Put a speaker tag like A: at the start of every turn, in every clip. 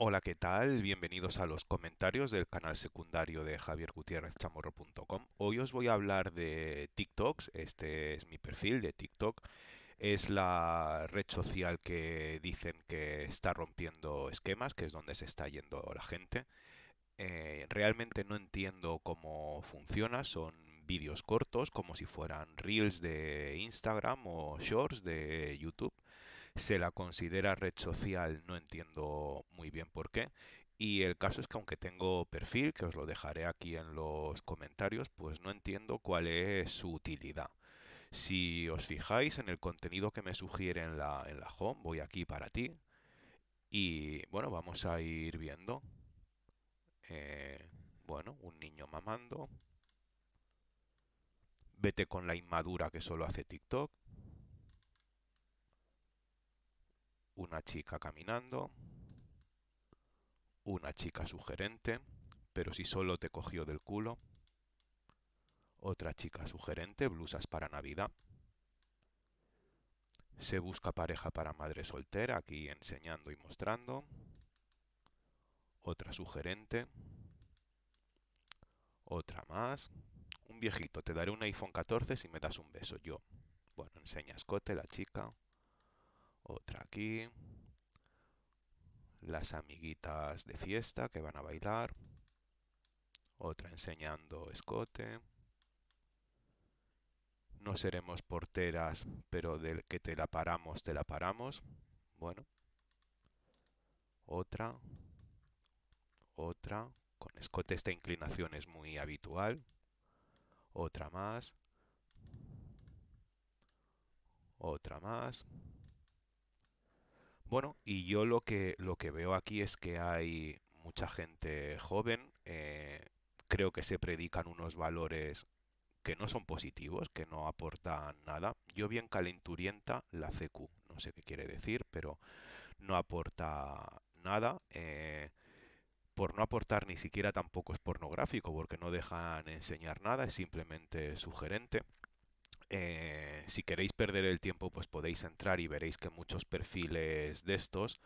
A: Hola, ¿qué tal? Bienvenidos a los comentarios del canal secundario de Chamorro.com. Hoy os voy a hablar de TikToks, este es mi perfil de TikTok. Es la red social que dicen que está rompiendo esquemas, que es donde se está yendo la gente. Eh, realmente no entiendo cómo funciona, son vídeos cortos, como si fueran reels de Instagram o shorts de YouTube se la considera red social, no entiendo muy bien por qué. Y el caso es que aunque tengo perfil, que os lo dejaré aquí en los comentarios, pues no entiendo cuál es su utilidad. Si os fijáis en el contenido que me sugiere en la, home, voy aquí para ti. Y bueno, vamos a ir viendo. Eh, bueno, un niño mamando. Vete con la inmadura que solo hace TikTok. una chica caminando, una chica sugerente, pero si solo te cogió del culo, otra chica sugerente, blusas para Navidad. Se busca pareja para madre soltera, aquí enseñando y mostrando. Otra sugerente. Otra más. Un viejito, te daré un iPhone 14 si me das un beso. Yo. Bueno, enseña escote, la chica otra aquí, las amiguitas de fiesta que van a bailar, otra enseñando escote, no seremos porteras, pero del que te la paramos, te la paramos, bueno, otra, otra, con escote esta inclinación es muy habitual, otra más, otra más, bueno, y yo lo que, lo que veo aquí es que hay mucha gente joven, eh, creo que se predican unos valores que no son positivos, que no aportan nada. Yo bien calenturienta la CQ, no sé qué quiere decir, pero no aporta nada. Eh, por no aportar ni siquiera tampoco es pornográfico, porque no dejan enseñar nada, es simplemente sugerente. Eh, si queréis perder el tiempo, pues podéis entrar y veréis que muchos perfiles de estos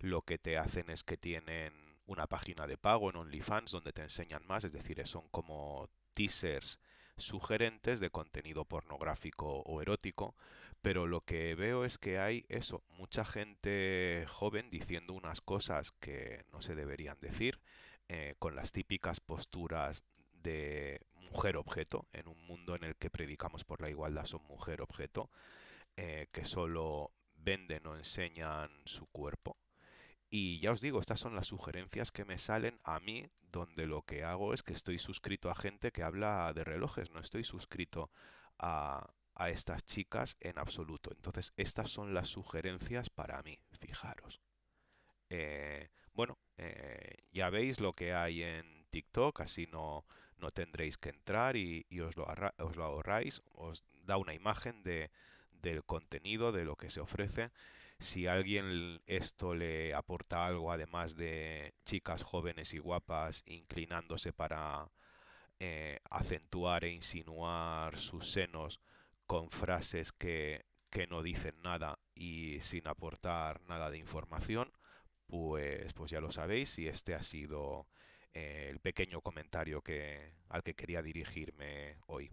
A: lo que te hacen es que tienen una página de pago en OnlyFans donde te enseñan más, es decir, son como teasers sugerentes de contenido pornográfico o erótico, pero lo que veo es que hay eso, mucha gente joven diciendo unas cosas que no se deberían decir, eh, con las típicas posturas de mujer-objeto, en un mundo en el que predicamos por la igualdad son mujer-objeto, eh, que solo venden o enseñan su cuerpo. Y ya os digo, estas son las sugerencias que me salen a mí, donde lo que hago es que estoy suscrito a gente que habla de relojes, no estoy suscrito a, estas chicas en absoluto. Entonces, estas son las sugerencias para mí, fijaros. Eh, bueno, eh, ya veis lo que hay en TikTok, así no, no tendréis que entrar y, os, lo os, lo ahorráis, os da una imagen de, del contenido, de lo que se ofrece. Si a alguien esto le aporta algo, además de chicas jóvenes y guapas inclinándose para eh, acentuar e insinuar sus senos con frases que, no dicen nada y sin aportar nada de información, pues, pues ya lo sabéis y este ha sido el pequeño comentario que, al que quería dirigirme hoy.